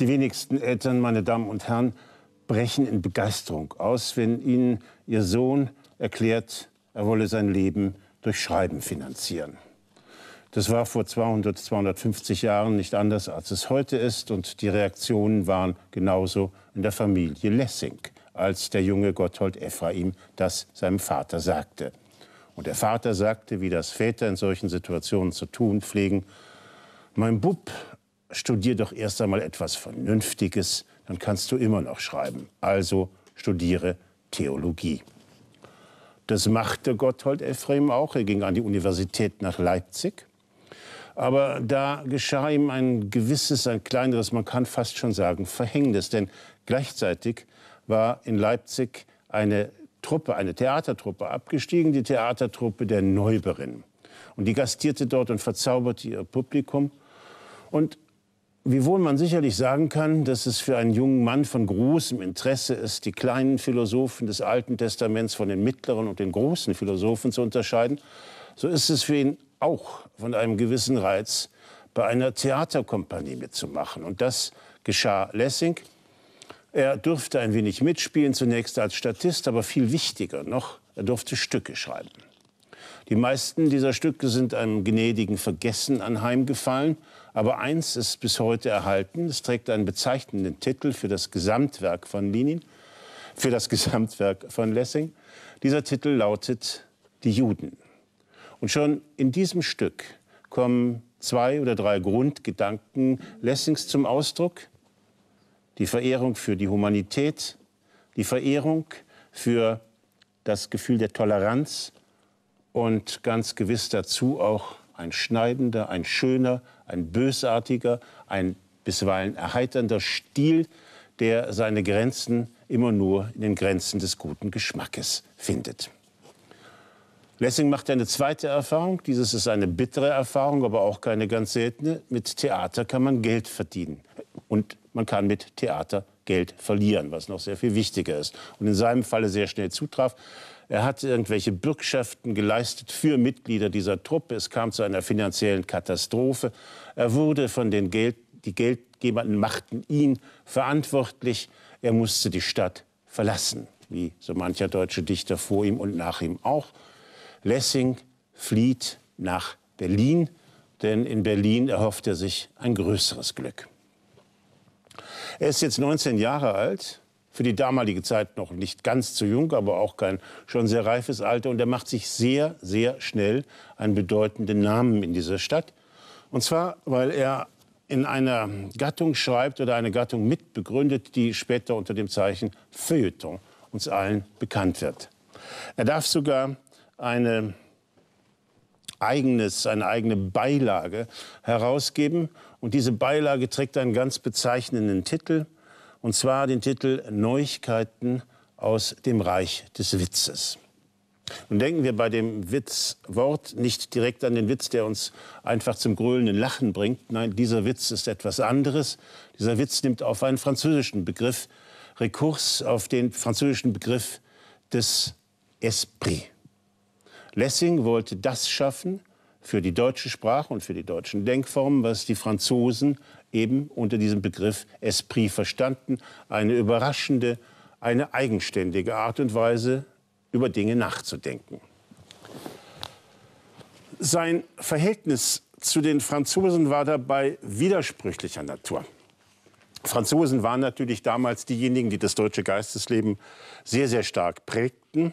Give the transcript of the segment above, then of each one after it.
Die wenigsten Eltern, meine Damen und Herren, brechen in Begeisterung aus, wenn ihnen ihr Sohn erklärt, er wolle sein Leben durch Schreiben finanzieren. Das war vor 200, 250 Jahren nicht anders, als es heute ist. Und die Reaktionen waren genauso in der Familie Lessing, als der junge Gotthold Ephraim das seinem Vater sagte. Und der Vater sagte, wie das Väter in solchen Situationen zu tun pflegen, mein Bub, studier doch erst einmal etwas Vernünftiges, dann kannst du immer noch schreiben. Also studiere Theologie. Das machte Gotthold Ephraim auch. Er ging an die Universität nach Leipzig. Aber da geschah ihm ein gewisses, ein kleineres, man kann fast schon sagen, Verhängnis. Denn gleichzeitig war in Leipzig eine Truppe, eine Theatertruppe abgestiegen, die Theatertruppe der Neuberin. Und die gastierte dort und verzauberte ihr Publikum. Und Wiewohl man sicherlich sagen kann, dass es für einen jungen Mann von großem Interesse ist, die kleinen Philosophen des Alten Testaments von den mittleren und den großen Philosophen zu unterscheiden, so ist es für ihn auch von einem gewissen Reiz, bei einer Theaterkompanie mitzumachen. Und das geschah Lessing. Er durfte ein wenig mitspielen, zunächst als Statist, aber viel wichtiger noch, er durfte Stücke schreiben. Die meisten dieser Stücke sind einem gnädigen Vergessen anheimgefallen, aber eins ist bis heute erhalten. Es trägt einen bezeichnenden Titel für das Gesamtwerk von Lenin, für das Gesamtwerk von Lessing. Dieser Titel lautet Die Juden. Und schon in diesem Stück kommen zwei oder drei Grundgedanken Lessings zum Ausdruck. Die Verehrung für die Humanität, die Verehrung für das Gefühl der Toleranz und ganz gewiss dazu auch ein schneidender, ein schöner, ein bösartiger, ein bisweilen erheiternder Stil, der seine Grenzen immer nur in den Grenzen des guten Geschmackes findet. Lessing macht eine zweite Erfahrung. Dieses ist eine bittere Erfahrung, aber auch keine ganz seltene. Mit Theater kann man Geld verdienen. Und man kann mit Theater Geld verlieren, was noch sehr viel wichtiger ist. Und in seinem Falle sehr schnell zutraf. Er hat irgendwelche Bürgschaften geleistet für Mitglieder dieser Truppe. Es kam zu einer finanziellen Katastrophe. Er wurde von den Geld, die Geldgebern machten ihn verantwortlich. Er musste die Stadt verlassen, wie so mancher deutsche Dichter vor ihm und nach ihm auch. Lessing flieht nach Berlin, denn in Berlin erhofft er sich ein größeres Glück. Er ist jetzt 19 Jahre alt für die damalige Zeit noch nicht ganz zu jung, aber auch kein schon sehr reifes Alter. Und er macht sich sehr, sehr schnell einen bedeutenden Namen in dieser Stadt. Und zwar, weil er in einer Gattung schreibt oder eine Gattung mitbegründet, die später unter dem Zeichen Feuilleton uns allen bekannt wird. Er darf sogar eine, eigenes, eine eigene Beilage herausgeben. Und diese Beilage trägt einen ganz bezeichnenden Titel – und zwar den Titel Neuigkeiten aus dem Reich des Witzes. Nun denken wir bei dem Witzwort nicht direkt an den Witz, der uns einfach zum gröhlenden Lachen bringt. Nein, dieser Witz ist etwas anderes. Dieser Witz nimmt auf einen französischen Begriff Rekurs, auf den französischen Begriff des Esprit. Lessing wollte das schaffen für die deutsche Sprache und für die deutschen Denkformen, was die Franzosen eben unter diesem Begriff Esprit verstanden, eine überraschende, eine eigenständige Art und Weise, über Dinge nachzudenken. Sein Verhältnis zu den Franzosen war dabei widersprüchlicher Natur. Franzosen waren natürlich damals diejenigen, die das deutsche Geistesleben sehr, sehr stark prägten.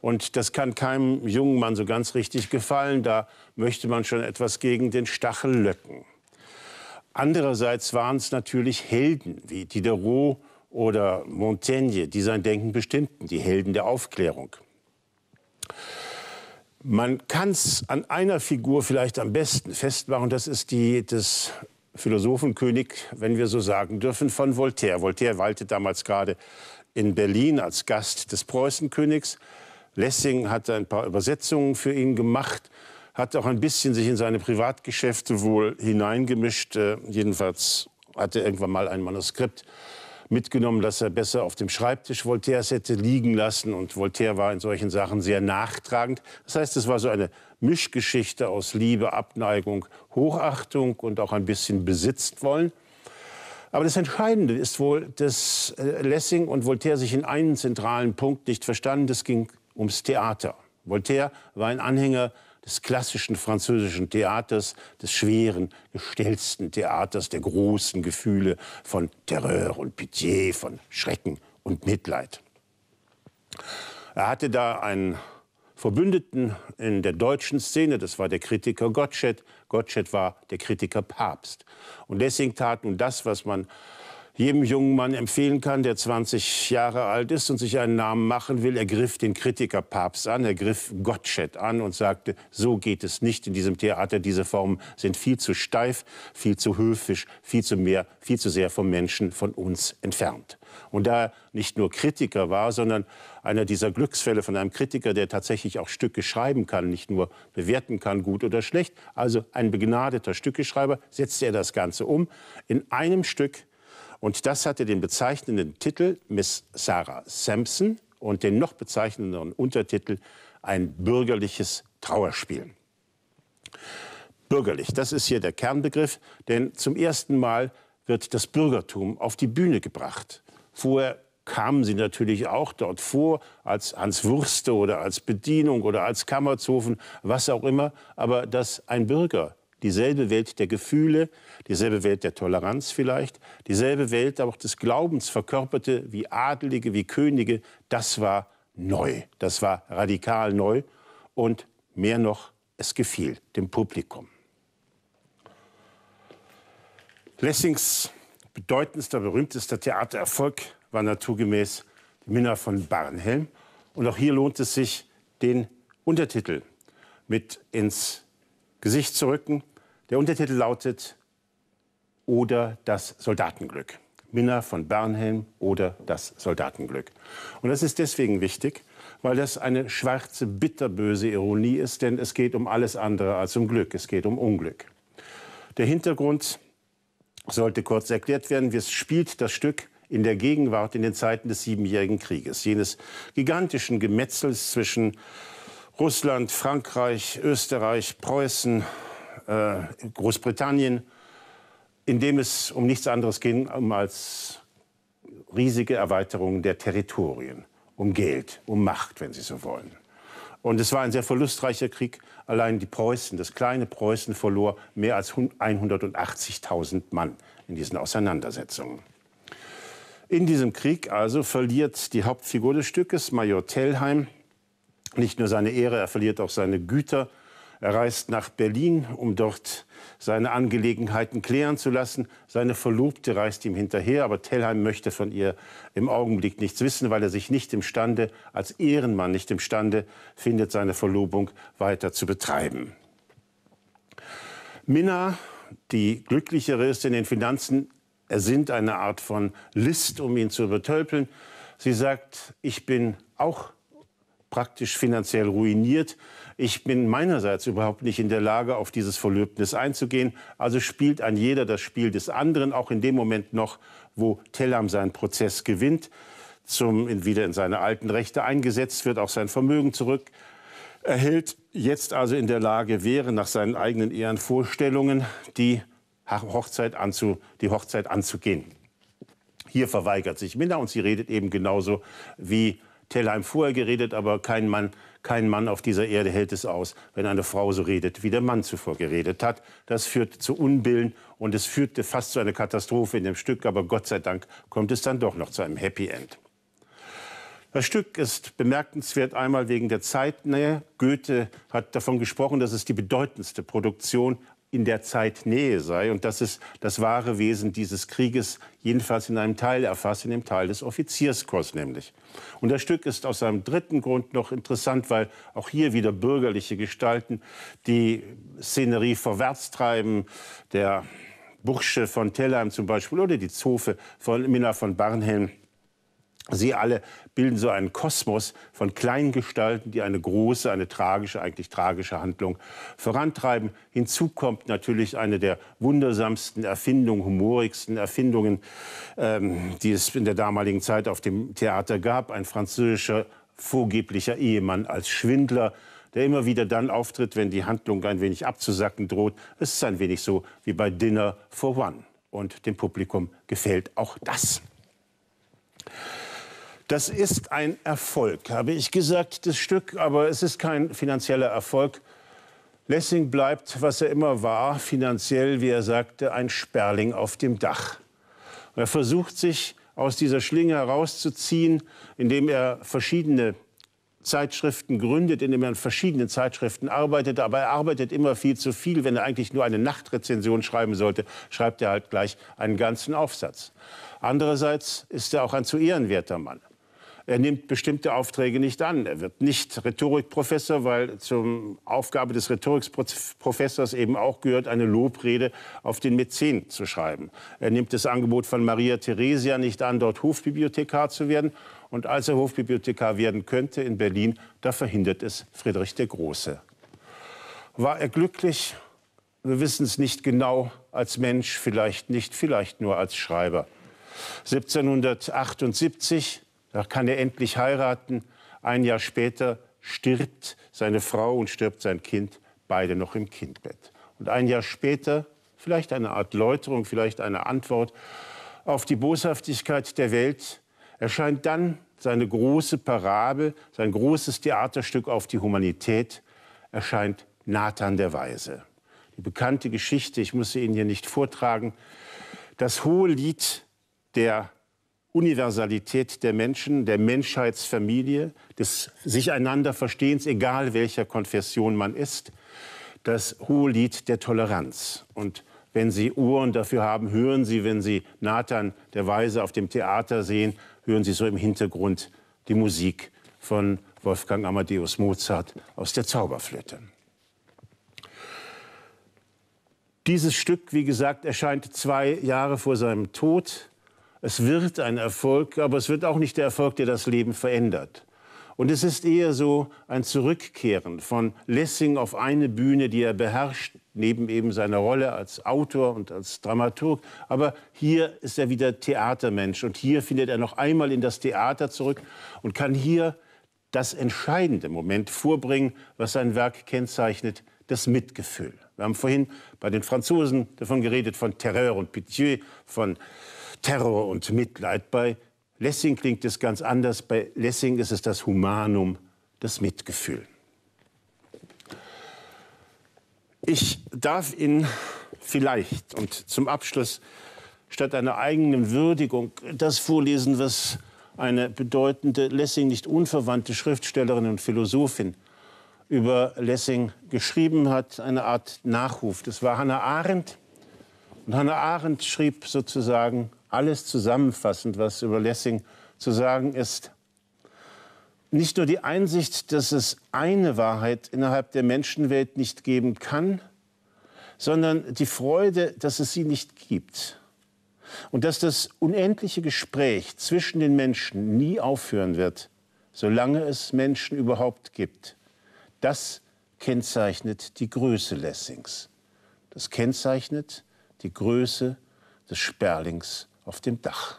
Und das kann keinem jungen Mann so ganz richtig gefallen. Da möchte man schon etwas gegen den Stachel löcken. Andererseits waren es natürlich Helden wie Diderot oder Montaigne, die sein Denken bestimmten, die Helden der Aufklärung. Man kann es an einer Figur vielleicht am besten festmachen, das ist die des Philosophenkönig, wenn wir so sagen dürfen, von Voltaire. Voltaire weilte damals gerade in Berlin als Gast des Preußenkönigs. Lessing hat ein paar Übersetzungen für ihn gemacht hat auch ein bisschen sich in seine Privatgeschäfte wohl hineingemischt. Äh, jedenfalls hat er irgendwann mal ein Manuskript mitgenommen, das er besser auf dem Schreibtisch Voltaires hätte liegen lassen. Und Voltaire war in solchen Sachen sehr nachtragend. Das heißt, es war so eine Mischgeschichte aus Liebe, Abneigung, Hochachtung und auch ein bisschen besitzt wollen. Aber das Entscheidende ist wohl, dass äh, Lessing und Voltaire sich in einem zentralen Punkt nicht verstanden. Es ging ums Theater. Voltaire war ein Anhänger des klassischen französischen Theaters, des schweren, gestellsten Theaters der großen Gefühle von Terror und Pitié, von Schrecken und Mitleid. Er hatte da einen Verbündeten in der deutschen Szene, das war der Kritiker Gottsched. Gottsched war der Kritiker Papst. Und deswegen tat nun das, was man jedem jungen Mann empfehlen kann, der 20 Jahre alt ist und sich einen Namen machen will. Er griff den Kritiker Papst an, er griff Gottsched an und sagte, so geht es nicht in diesem Theater. Diese Formen sind viel zu steif, viel zu höfisch, viel zu mehr, viel zu sehr vom Menschen, von uns entfernt. Und da er nicht nur Kritiker war, sondern einer dieser Glücksfälle von einem Kritiker, der tatsächlich auch Stücke schreiben kann, nicht nur bewerten kann, gut oder schlecht, also ein begnadeter Stückeschreiber, setzte er das Ganze um in einem Stück und das hatte den bezeichnenden Titel Miss Sarah Sampson und den noch bezeichnenderen Untertitel Ein bürgerliches Trauerspiel. Bürgerlich, das ist hier der Kernbegriff, denn zum ersten Mal wird das Bürgertum auf die Bühne gebracht. Vorher kamen sie natürlich auch dort vor, als Hans Wurste oder als Bedienung oder als Kammerzofen, was auch immer. Aber dass ein Bürger Dieselbe Welt der Gefühle, dieselbe Welt der Toleranz vielleicht, dieselbe Welt aber auch des Glaubens verkörperte wie Adelige, wie Könige. Das war neu, das war radikal neu und mehr noch, es gefiel dem Publikum. Lessings bedeutendster, berühmtester Theatererfolg war naturgemäß die Minna von Barnhelm. Und auch hier lohnt es sich, den Untertitel mit ins Gesicht zu rücken. Der Untertitel lautet Oder das Soldatenglück. Minna von Bernhelm oder das Soldatenglück. Und das ist deswegen wichtig, weil das eine schwarze, bitterböse Ironie ist, denn es geht um alles andere als um Glück, es geht um Unglück. Der Hintergrund sollte kurz erklärt werden. Es spielt das Stück in der Gegenwart, in den Zeiten des Siebenjährigen Krieges, jenes gigantischen Gemetzels zwischen Russland, Frankreich, Österreich, Preußen, äh, Großbritannien, in dem es um nichts anderes ging als riesige Erweiterungen der Territorien, um Geld, um Macht, wenn Sie so wollen. Und es war ein sehr verlustreicher Krieg. Allein die Preußen, das kleine Preußen verlor mehr als 180.000 Mann in diesen Auseinandersetzungen. In diesem Krieg also verliert die Hauptfigur des Stückes, Major Tellheim, nicht nur seine Ehre, er verliert auch seine Güter. Er reist nach Berlin, um dort seine Angelegenheiten klären zu lassen. Seine Verlobte reist ihm hinterher, aber Tellheim möchte von ihr im Augenblick nichts wissen, weil er sich nicht imstande, als Ehrenmann nicht imstande findet, seine Verlobung weiter zu betreiben. Minna, die glücklichere ist in den Finanzen, ersinnt eine Art von List, um ihn zu übertölpeln. Sie sagt, ich bin auch praktisch finanziell ruiniert. Ich bin meinerseits überhaupt nicht in der Lage, auf dieses Verlöbnis einzugehen. Also spielt ein jeder das Spiel des anderen, auch in dem Moment noch, wo Tellam seinen Prozess gewinnt, zum, wieder in seine alten Rechte eingesetzt wird, auch sein Vermögen zurück erhält, jetzt also in der Lage wäre, nach seinen eigenen Ehrenvorstellungen die Hochzeit, anzu, die Hochzeit anzugehen. Hier verweigert sich Minna und sie redet eben genauso wie Tellheim vorher geredet, aber kein Mann, kein Mann auf dieser Erde hält es aus, wenn eine Frau so redet, wie der Mann zuvor geredet hat. Das führt zu Unbillen und es führte fast zu einer Katastrophe in dem Stück, aber Gott sei Dank kommt es dann doch noch zu einem Happy End. Das Stück ist bemerkenswert einmal wegen der Zeitnähe. Goethe hat davon gesprochen, dass es die bedeutendste Produktion in der Zeitnähe sei und das ist das wahre Wesen dieses Krieges jedenfalls in einem Teil erfasst, in dem Teil des Offizierskorps nämlich. Und das Stück ist aus einem dritten Grund noch interessant, weil auch hier wieder bürgerliche Gestalten die Szenerie vorwärts treiben, der Bursche von Tellheim zum Beispiel oder die Zofe von Minna von Barnhelm Sie alle bilden so einen Kosmos von Kleingestalten, die eine große, eine tragische, eigentlich tragische Handlung vorantreiben. Hinzu kommt natürlich eine der wundersamsten Erfindungen, humorigsten Erfindungen, ähm, die es in der damaligen Zeit auf dem Theater gab. Ein französischer vorgeblicher Ehemann als Schwindler der immer wieder dann auftritt, wenn die Handlung ein wenig abzusacken droht. Es ist ein wenig so wie bei Dinner for One. Und dem Publikum gefällt auch das. Das ist ein Erfolg, habe ich gesagt, das Stück, aber es ist kein finanzieller Erfolg. Lessing bleibt, was er immer war, finanziell, wie er sagte, ein Sperling auf dem Dach. er versucht sich aus dieser Schlinge herauszuziehen, indem er verschiedene Zeitschriften gründet, indem er an verschiedenen Zeitschriften arbeitet. Aber er arbeitet immer viel zu viel. Wenn er eigentlich nur eine Nachtrezension schreiben sollte, schreibt er halt gleich einen ganzen Aufsatz. Andererseits ist er auch ein zu ehrenwerter Mann. Er nimmt bestimmte Aufträge nicht an. Er wird nicht Rhetorikprofessor, weil zur Aufgabe des Rhetorikprofessors eben auch gehört, eine Lobrede auf den Mäzen zu schreiben. Er nimmt das Angebot von Maria Theresia nicht an, dort Hofbibliothekar zu werden. Und als er Hofbibliothekar werden könnte in Berlin, da verhindert es Friedrich der Große. War er glücklich? Wir wissen es nicht genau. Als Mensch vielleicht nicht, vielleicht nur als Schreiber. 1778 da kann er endlich heiraten. Ein Jahr später stirbt seine Frau und stirbt sein Kind, beide noch im Kindbett. Und ein Jahr später vielleicht eine Art Läuterung, vielleicht eine Antwort auf die Boshaftigkeit der Welt erscheint dann seine große Parabel, sein großes Theaterstück auf die Humanität, erscheint Nathan der Weise. Die bekannte Geschichte, ich muss sie Ihnen hier nicht vortragen, das hohe Lied der Universalität der Menschen, der Menschheitsfamilie, des sich einander Verstehens, egal welcher Konfession man ist, das hohe Lied der Toleranz. Und wenn Sie Uhren dafür haben, hören Sie, wenn Sie Nathan der Weise auf dem Theater sehen, hören Sie so im Hintergrund die Musik von Wolfgang Amadeus Mozart aus der Zauberflöte. Dieses Stück, wie gesagt, erscheint zwei Jahre vor seinem Tod es wird ein Erfolg, aber es wird auch nicht der Erfolg, der das Leben verändert. Und es ist eher so ein Zurückkehren von Lessing auf eine Bühne, die er beherrscht, neben eben seiner Rolle als Autor und als Dramaturg. Aber hier ist er wieder Theatermensch und hier findet er noch einmal in das Theater zurück und kann hier das entscheidende Moment vorbringen, was sein Werk kennzeichnet, das Mitgefühl. Wir haben vorhin bei den Franzosen davon geredet, von Terreur und Pitié, von Terror und Mitleid. Bei Lessing klingt es ganz anders. Bei Lessing ist es das Humanum, das Mitgefühl. Ich darf Ihnen vielleicht und zum Abschluss statt einer eigenen Würdigung das vorlesen, was eine bedeutende Lessing nicht unverwandte Schriftstellerin und Philosophin über Lessing geschrieben hat, eine Art Nachruf. Das war Hannah Arendt. Und Hannah Arendt schrieb sozusagen alles zusammenfassend, was über Lessing zu sagen ist. Nicht nur die Einsicht, dass es eine Wahrheit innerhalb der Menschenwelt nicht geben kann, sondern die Freude, dass es sie nicht gibt. Und dass das unendliche Gespräch zwischen den Menschen nie aufhören wird, solange es Menschen überhaupt gibt. Das kennzeichnet die Größe Lessings. Das kennzeichnet die Größe des Sperlings auf dem Dach.